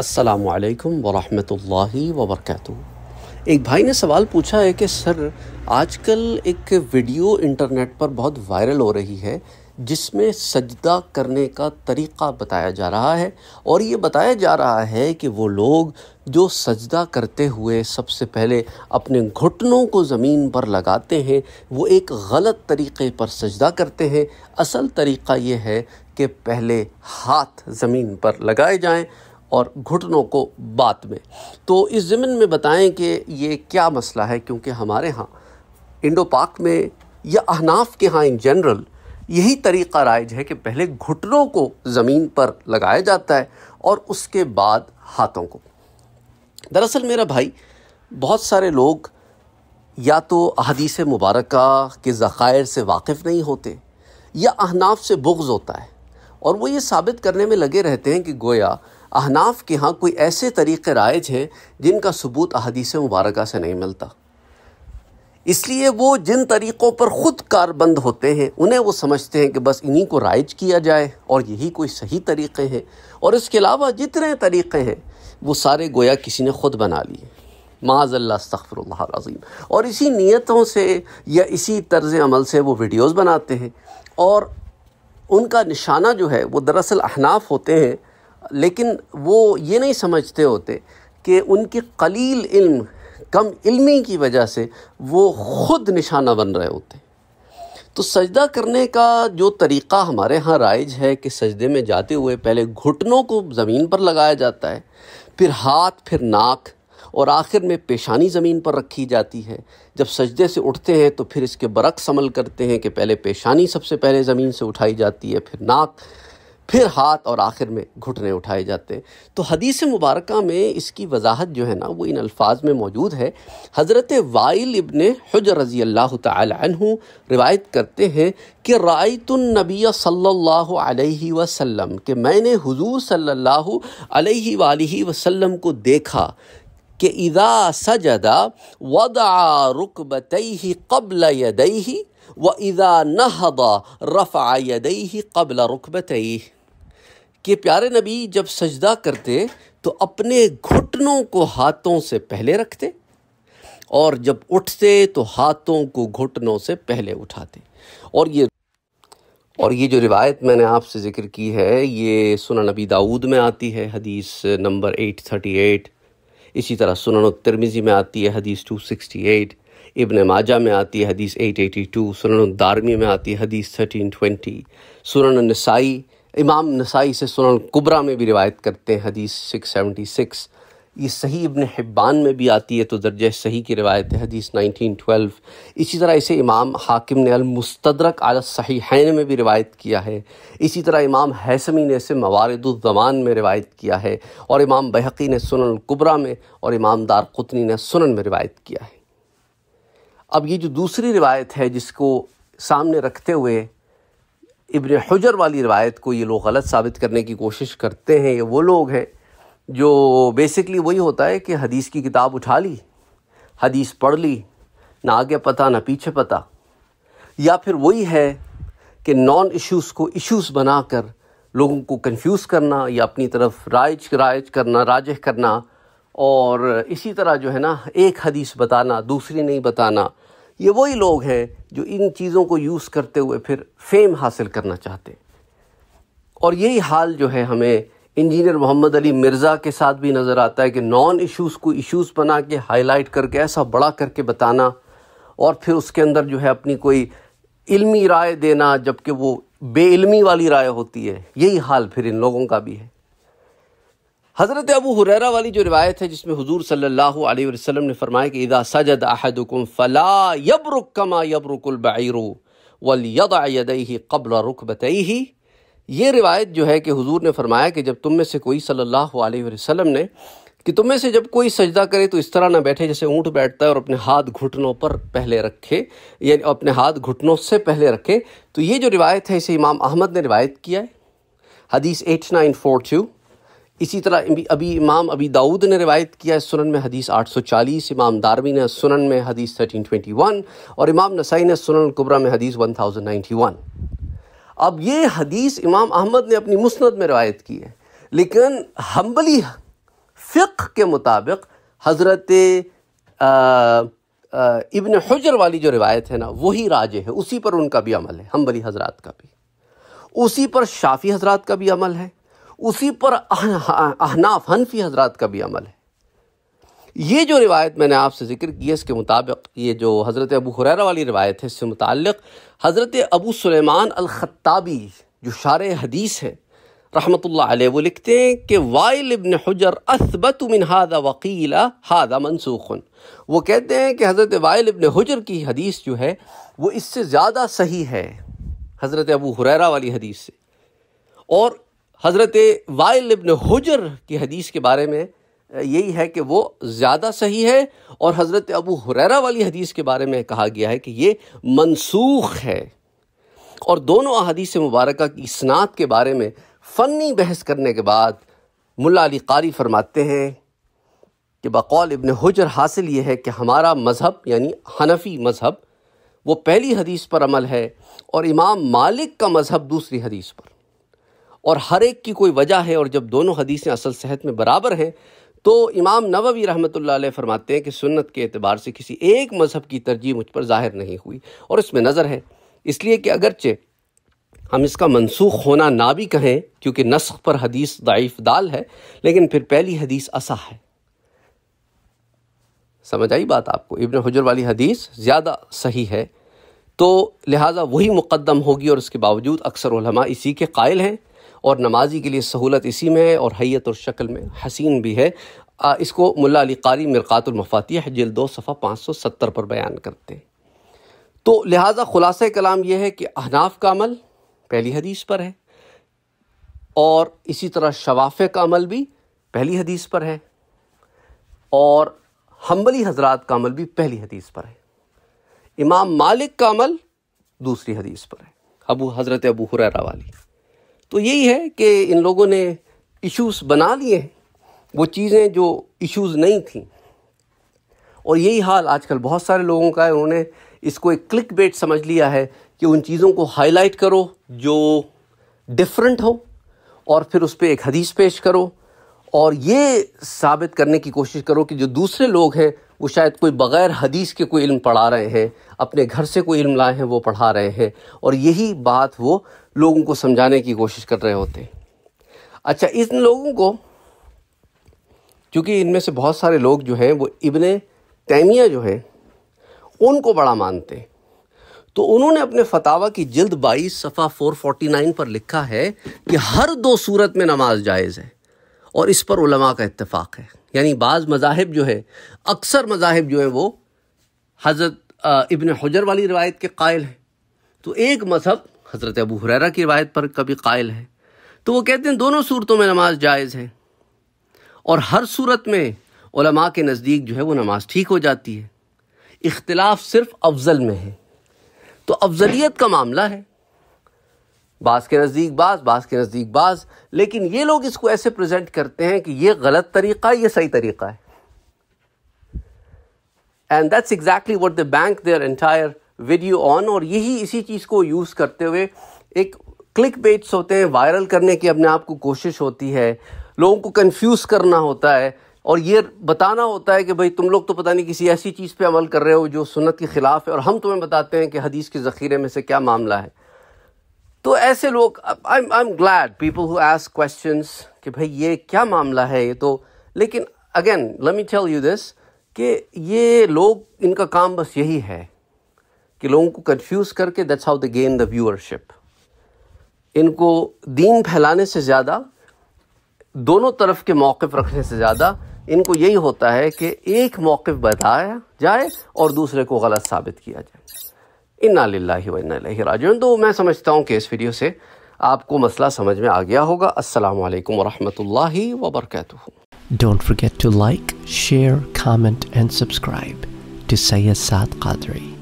असलकम वरहि वबरक एक भाई ने सवाल पूछा है कि सर आजकल एक वीडियो इंटरनेट पर बहुत वायरल हो रही है जिसमें सजदा करने का तरीक़ा बताया जा रहा है और ये बताया जा रहा है कि वो लोग जो सजदा करते हुए सबसे पहले अपने घुटनों को ज़मीन पर लगाते हैं वो एक गलत तरीक़े पर सजदा करते हैं असल तरीक़ा ये है कि पहले हाथ ज़मीन पर लगाए जाएं और घुटनों को बात में तो इस ज़मीन में बताएं कि ये क्या मसला है क्योंकि हमारे यहाँ इंडो पाक में या अहनाफ के यहाँ इन जनरल यही तरीक़ा राइज है कि पहले घुटनों को ज़मीन पर लगाया जाता है और उसके बाद हाथों को दरअसल मेरा भाई बहुत सारे लोग या तो अदीस मुबारक के ज़ायर से वाकिफ़ नहीं होते या अहनाफ से बुग्ज़ होता है और वो ये साबित करने में लगे रहते हैं कि गोया अहनाफ के यहाँ कोई ऐसे तरीक़े राइज हैं जिनका सबूत अहदीस मुबारक से नहीं मिलता इसलिए वो जिन तरीक़ों पर ख़ुद कारबंद होते हैं उन्हें वो समझते हैं कि बस इन्हीं को राइज किया जाए और यही कोई सही तरीक़े हैं और इसके अलावा जितने तरीक़े हैं वो सारे गोया किसी ने ख़ुद बना लिए माजल्ला तखफ़रज़ीम और इसी नीयतों से या इसी तर्ज अमल से वो वीडियोज़ बनाते हैं और उनका निशाना जो है वो दरअसल अहनाफ होते हैं लेकिन वो ये नहीं समझते होते कि उनके कलील इल्म कम इल्मी की वजह से वो ख़ुद निशाना बन रहे होते तो सजदा करने का जो तरीक़ा हमारे यहाँ राइज है कि सजदे में जाते हुए पहले घुटनों को ज़मीन पर लगाया जाता है फिर हाथ फिर नाक और आखिर में पेशानी ज़मीन पर रखी जाती है जब सजदे से उठते हैं तो फिर इसके बरक्स अमल करते हैं कि पहले पेशानी सबसे पहले ज़मीन से उठाई जाती है फिर नाक फिर हाथ और आखिर में घुटने उठाए जाते तो हदीस मुबारक में इसकी वजाहत जो है ना वो इन अल्फाज में मौजूद है हज़रत वाइल इबन हज रज़ी अल्लाह तहु रिवायत करते हैं कि रायतुलनबी सल्ला वसम कि मैंने हजूर सल्ला वसम को देखा कि इदा सजदा वदा ही कबल यदई व इदा नहदा रफ़ा यदई कबल ही कि प्यारे नबी जब सजदा करते तो अपने घुटनों को हाथों से पहले रखते और जब उठते तो हाथों को घुटनों से पहले उठाते और ये और ये जो रिवायत मैंने आपसे ज़िक्र की है ये सुन नबी दाऊद में आती है हदीस नंबर 838 इसी तरह सुनन तिरमिज़ी में आती है हदीस 268 इब्न माजा में आती है हदीस 882 सुनन दारमी में आती है हदीस 1320 सुनन नसाई इमाम नसाई से सुन कुबरा में भी रिवायत करते हैं हदीस सिक्स सेवेंटी सिक्स ये सही इबन हिब्बान में भी आती है तो दर्ज सही की रिवायत है हदीस नाइनटीन ट्वेल्व इसी तरह इसे इमाम हाकिम ने अलमस्तरक आल हैन में भी रिवायत किया है इसी तरह इमाम हैसमी ने इसे मवारदुलज़मान में रिवायत किया है और इमाम बहकी ने सुन कुबरा में और इमाम दार कुतनी ने सुनन में रिवायत किया है अब ये जो दूसरी रिवायत है जिसको सामने रखते हुए इब्न हजर वाली रवायत को ये लोग गलत साबित करने की कोशिश करते हैं ये वो लोग हैं जो बेसिकली वही होता है कि हदीस की किताब उठा ली हदीस पढ़ ली ना आगे पता ना पीछे पता या फिर वही है कि नॉन इश्यूज़ को इश्यूज़ बनाकर लोगों को कंफ्यूज करना या अपनी तरफ राइज राइज करना राज करना और इसी तरह जो है ना एक हदीस बताना दूसरी नहीं बताना ये वही लोग हैं जो इन चीज़ों को यूज़ करते हुए फिर फेम हासिल करना चाहते हैं और यही हाल जो है हमें इंजीनियर मोहम्मद अली मिर्ज़ा के साथ भी नज़र आता है कि नॉन इश्यूज़ को इश्यूज़ बना के हाईलाइट करके ऐसा बड़ा करके बताना और फिर उसके अंदर जो है अपनी कोई इल्मी राय देना जबकि वो बेइल्मी वाली राय होती है यही हाल फिर इन लोगों का भी है हज़रत अबू हुरैरा वाली जो रिवायत है जिसमें हुजूर सल्लल्लाहु अलैहि वसल्लम ने फरमाया कि इदा सजद अहदुकुम फ़ला यबरुक कमा यबरुकुल बईरू वल यदा यदई कबल रुख बतई ही ये रिवायत जो है कि हुजूर ने फरमाया कि जब तुम में से कोई सल्लल्लाहु अलैहि वसल्लम ने कि तुम में से जब कोई सजदा करे तो इस तरह ना बैठे जैसे ऊँट बैठता है और अपने हाथ घुटनों पर पहले रखे यानी अपने हाथ घुटनों से पहले रखे तो ये जो रिवायत है इसे इमाम अहमद ने रिवायत किया है हदीस एट नाइन फोर टू इसी तरह अभी इमाम अभी दाऊद ने रिवायत किया है सुनन में हदीस 840 इमाम दारवी ने सुनन में हदीस 1321 और इमाम नसाई ने सुनन कुबरा में हदीस 1091 अब ये हदीस इमाम अहमद ने अपनी मुस्ंद में रिवायत की है लेकिन हम्बली फ़िक के मुताबिक हज़रत इबन हजर वाली जो रिवायत है ना वही राज है उसी पर उनका भी अमल है हम्बली हजरात का भी उसी पर शाफ़ी हजरात का भी अमल है उसी पर अहनाफ हनफी हजरात का भी अमल है ये जो रिवायत मैंने आपसे जिक्र की है इसके मुताबिक ये जो हज़रत अबू हुररा वाली रिवायत है इससे मुतक हज़रत अबू सुलेमान खत्ताबी जो शार हदीस है रहमत वो लिखते हैं कि वाइल इबन हजर असबत मिन हादा वकीला हादा मनसूखन वो कहते हैं कि हज़रत वाइल इबन हजर की हदीस जो है वो इससे ज़्यादा सही है हज़रत अबू हुरैरा वाली हदीस से और हज़रत वाइल इबन हजर की हदीस के बारे में यही है कि वो ज़्यादा सही है और हज़रत अबू हुररा वाली हदीस के बारे में कहा गया है कि ये मनसूख है और दोनों अदीस मुबारक की स्नात के बारे में फ़नी बहस करने के बाद मुला अली कारी फरमाते हैं कि बकौल इबन हजर हासिल ये है कि हमारा मज़हब यानी हनफी मज़हब वो पहली हदीस पर अमल है और इमाम मालिक का मज़हब दूसरी हदीस पर और हर एक की कोई वजह है और जब दोनों हदीसें असल सेहत में बराबर हैं तो इमाम नववी रहमत फरमाते हैं कि सुन्नत के अतबार से किसी एक मज़हब की तरजीह मुझ पर ज़ाहिर नहीं हुई और इसमें नज़र है इसलिए कि अगरचे हम इसका मनसूख होना ना भी कहें क्योंकि नस्ख पर हदीस दाइफ दाल है लेकिन फिर पहली हदीस असा है समझ आई बात आपको इबन हजर वाली हदीस ज़्यादा सही है तो लिहाजा वही मुकदम होगी और उसके बावजूद अक्सर इसी के कायल हैं और नमाजी के लिए सहूलत इसी में है और हैत और शक्ल में हसीन भी है आ, इसको मुल्ला अली कारी मरक़ातुलमफ़ातिह जिल दो सफ़ा पाँच सौ सत्तर पर बयान करते हैं तो लिहाजा ख़ुलास कलाम यह है कि अहनाफ का अमल पहली हदीस पर है और इसी तरह शवाफ़ का अमल भी पहली हदीस पर है और हम्बली हजरात का अमल भी पहली हदीस पर है इमाम मालिक का अमल दूसरी हदीस पर है अबू हज़रत अबू हुरैरा वाली तो यही है कि इन लोगों ने इश्यूज बना लिए हैं वो चीज़ें जो इश्यूज नहीं थी और यही हाल आजकल बहुत सारे लोगों का है उन्होंने इसको एक क्लिक बेट समझ लिया है कि उन चीज़ों को हाईलाइट करो जो डिफरेंट हो और फिर उस पर एक हदीस पेश करो और ये साबित करने की कोशिश करो कि जो दूसरे लोग हैं वो शायद कोई बग़ैर हदीस के कोई इल्म पढ़ा रहे हैं अपने घर से कोई इल्म लाए हैं वो पढ़ा रहे हैं और यही बात वो लोगों को समझाने की कोशिश कर रहे होते अच्छा इन लोगों को क्योंकि इनमें से बहुत सारे लोग जो हैं वो इबन तैमिया जो है उनको बड़ा मानते हैं तो उन्होंने अपने फतावा की जल्द बाईस सफ़ा फोर फोर्टी नाइन पर लिखा है कि हर दो सूरत में नमाज जायज़ है और इस पर उलमा का इतफ़ाक़ है यानी बाज़ मजाहब जो है अक्सर मजाहब जो है वो हज़रत इबन हजर वाली रवायत के कायल हैं तो एक मज़हब हज़रत अबू हुररा की रवायत पर कभी कायल है तो वो कहते हैं दोनों सूरतों में नमाज जायज़ है और हर सूरत में उलमा के नज़दीक जो है वो नमाज ठीक हो जाती है इख्तलाफ सिर्फ अफजल में है तो अफजलियत का मामला है बास के नज़दीक बास बास के नज़दीक बास लेकिन ये लोग इसको ऐसे प्रेजेंट करते हैं कि ये गलत तरीक़ा है ये सही तरीक़ा है and that's exactly what the bank their entire video on और यही इसी चीज़ को यूज़ करते हुए एक क्लिक बेट्स होते हैं वायरल करने की अपने आप को कोशिश होती है लोगों को कंफ्यूज करना होता है और ये बताना होता है कि भाई तुम लोग तो पता नहीं किसी ऐसी चीज़ पे अमल कर रहे हो जो सुन्नत के ख़िलाफ़ है और हम तुम्हें बताते हैं कि हदीस के ज़ख़ीरे में से क्या मामला है तो ऐसे लोग I I am glad people who ask question कि भाई ये क्या मामला है ये तो लेकिन again lemme me tell you this कि ये लोग इनका काम बस यही है कि लोगों को कंफ्यूज करके that's how the gain the viewership इनको दीन फैलाने से ज़्यादा दोनों तरफ के मौक़ रखने से ज़्यादा इनको यही होता है कि एक मौक़ बताया जाए और दूसरे को गलत साबित किया जाए इन्ना लाला राजन तो मैं समझता हूँ कि इस वीडियो से आपको मसला समझ में आ गया होगा अस्सलाम वालेकुम वरहमतुल्लाहि don't Don't to to like, share, comment and subscribe to Sayyid